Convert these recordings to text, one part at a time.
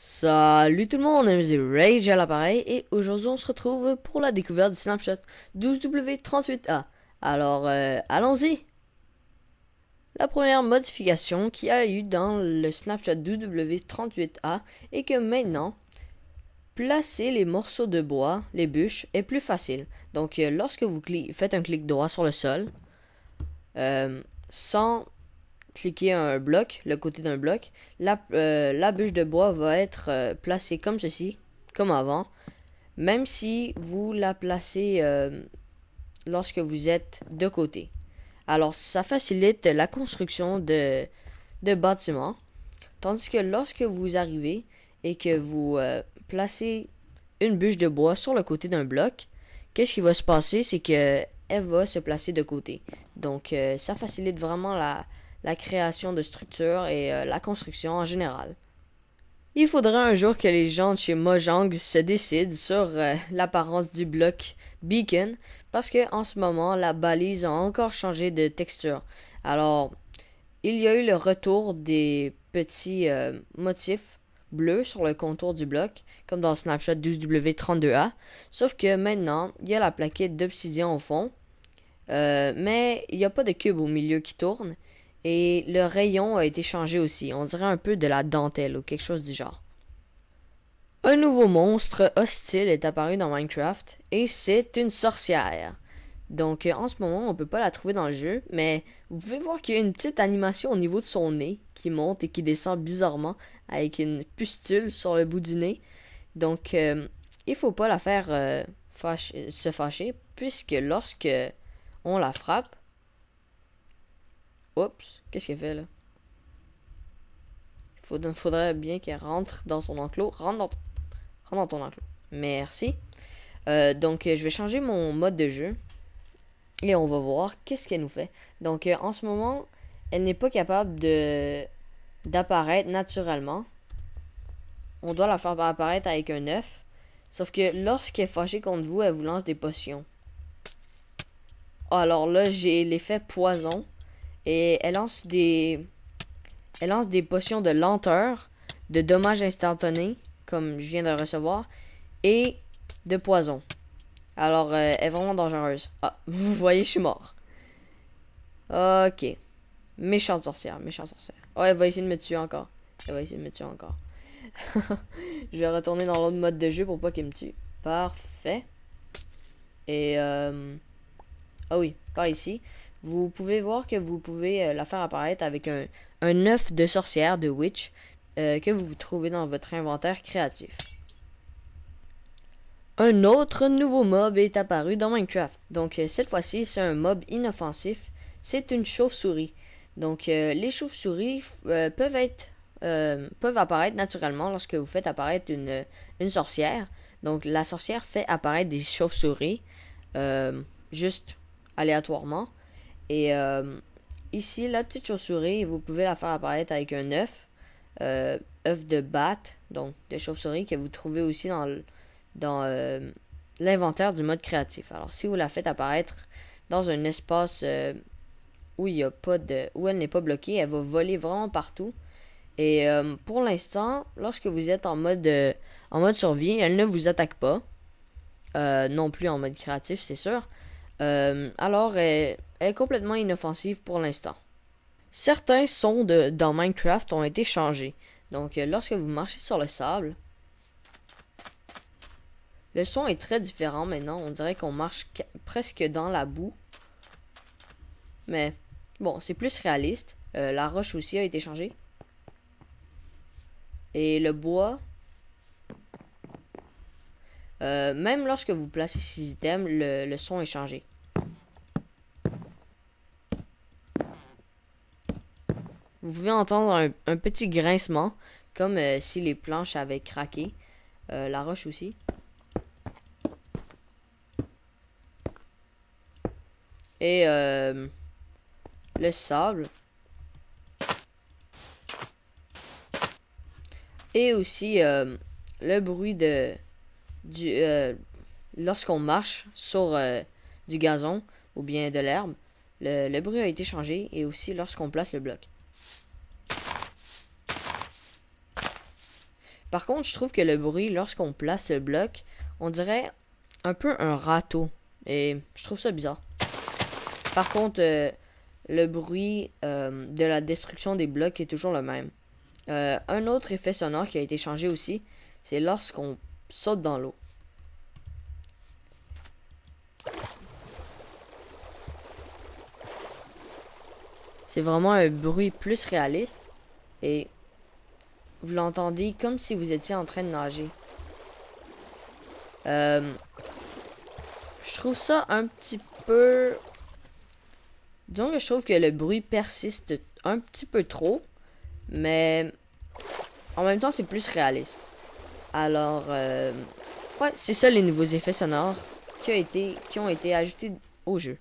Salut tout le monde, c'est Rage à l'appareil et aujourd'hui on se retrouve pour la découverte du Snapshot 12W38A. Alors euh, allons-y La première modification qu'il y a eu dans le Snapshot 12W38A est que maintenant placer les morceaux de bois, les bûches, est plus facile. Donc euh, lorsque vous faites un clic droit sur le sol, euh, sans cliquez un bloc, le côté d'un bloc, la, euh, la, bûche de bois va être euh, placée comme ceci, comme avant. Même si vous la placez euh, lorsque vous êtes de côté. Alors ça facilite la construction de, de bâtiments. Tandis que lorsque vous arrivez et que vous placez une bûche de bois sur le côté d'un bloc, qu'est-ce qui va se passer C'est que elle va se placer de côté. Donc ça facilite vraiment la, la création de structures et euh, la construction en général. Il faudra un jour que les gens de chez Mojang se décident sur euh, l'apparence du bloc Beacon parce que en ce moment la balise a encore changé de texture. Alors, il y a eu le retour des petits euh, motifs bleus sur le contour du bloc comme dans Snapshot 12W32A, sauf que maintenant, il y a la plaquette d'obsidian au fond. mais il n'y a pas de cube au milieu qui tourne, et le rayon a été changé aussi. On dirait un peu de la dentelle ou quelque chose du genre. Un nouveau monstre hostile est apparu dans Minecraft et c'est une sorcière. Donc euh, en ce moment, on peut pas la trouver dans le jeu, mais vous pouvez voir qu'il y a une petite animation au niveau de son nez qui monte et qui descend bizarrement avec une pustule sur le bout du nez. Donc euh, il faut pas la faire euh, se fâcher puisque lorsque on la frappe, Oups, qu'est-ce qu'elle fait là? Il faudrait bien qu'elle rentre dans son enclos. Rentre dans, ton enclos. Merci. Euh, donc, je vais changer mon mode de jeu. Et on va voir qu'est-ce qu'elle nous fait. Donc, euh, en ce moment, elle n'est pas capable de d'apparaître naturellement. On doit la faire apparaître avec un œuf. Sauf que lorsqu'elle est fâchée contre vous, elle vous lance des potions. Alors là, j'ai l'effet poison et elle lance des elle lance des potions de lenteur, de dommages instantanés comme je viens de recevoir et de poison. Alors euh, elle est vraiment dangereuse. Ah, vous voyez, je suis mort. OK. Méchante sorcière, méchante sorcière. Oh, elle va essayer de me tuer encore. Elle va essayer de me tuer encore. je vais retourner dans l'autre mode de jeu pour pas qu'elle me tue. Parfait. Et euh... Ah oui, par ici vous pouvez voir que vous pouvez euh, la faire apparaître avec un, œuf de sorcière de witch euh, que vous trouvez dans votre inventaire créatif. Un autre nouveau mob est apparu dans Minecraft. Donc euh, cette fois-ci, c'est un mob inoffensif. C'est une chauve-souris. Donc les chauves-souris peuvent être peuvent apparaître naturellement lorsque vous faites apparaître une, une sorcière. Donc la sorcière fait apparaître des chauves-souris juste aléatoirement. Et euh, ici, la petite chauve-souris, vous pouvez la faire apparaître avec un œuf, euh, œuf de batte, donc des chauves souris que vous trouvez aussi dans, dans euh, l'inventaire du mode créatif. Alors, si vous la faites apparaître dans un espace où, il y a pas de, où elle n'est pas bloquée, elle va voler vraiment partout. Et pour l'instant, lorsque vous êtes en mode, en mode survie, elle ne vous attaque pas. non plus en mode créatif, c'est sûr. alors, est complètement inoffensive pour l'instant. Certains sons dans Minecraft ont été changés. Donc euh, lorsque vous marchez sur le sable, le son est très différent maintenant. On dirait qu'on marche presque dans la boue. Mais bon, c'est plus réaliste. Euh, la roche aussi a été changée. Et le bois. Euh, même lorsque vous placez ces items, le son est changé. Vous pouvez entendre un, petit grincement, comme euh, si les planches avaient craqué. Euh, la roche aussi. Et euh, le sable. Et aussi le bruit de lorsqu'on marche sur du gazon ou bien de l'herbe. le bruit a été changé et aussi lorsqu'on place le bloc. Par contre, je trouve que le bruit, lorsqu'on place le bloc, on dirait un peu un râteau. Et je trouve ça bizarre. Par contre, euh, le bruit euh, de la destruction des blocs est toujours le même. Euh, un autre effet sonore qui a été changé aussi, c'est lorsqu'on saute dans l'eau. C'est vraiment un bruit plus réaliste et vous l'entendez comme si vous étiez en train de nager. Euh, je trouve ça un petit peu... Donc que je trouve que le bruit persiste un petit peu trop, mais en même temps c'est plus réaliste. Alors, euh, ouais, c'est ça les nouveaux effets sonores qui ont été ajoutés au jeu.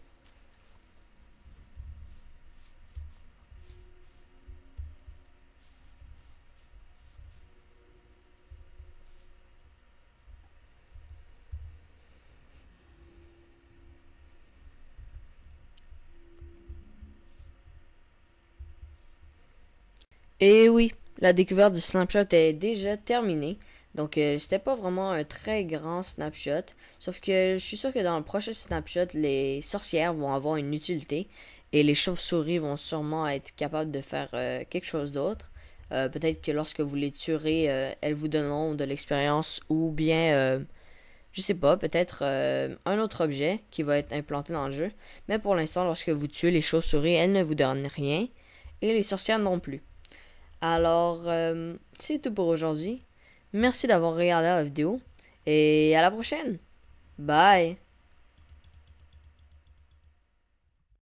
Et eh oui, la découverte du snapshot est déjà terminée. Donc euh, c'était pas vraiment un très grand snapshot. Sauf que je suis sûr que dans le prochain snapshot, les sorcières vont avoir une utilité. Et les chauves-souris vont sûrement être capables de faire euh, quelque chose d'autre. Euh, peut-être que lorsque vous les tuerez, elles vous donneront de l'expérience ou bien je sais pas, peut-être un autre objet qui va être implanté dans le jeu, mais pour l'instant, lorsque vous tuez les chauves-souris, elles ne vous donnent rien, et les sorcières non plus. Alors, euh, c'est tout pour aujourd'hui. Merci d'avoir regardé la vidéo et à la prochaine. Bye.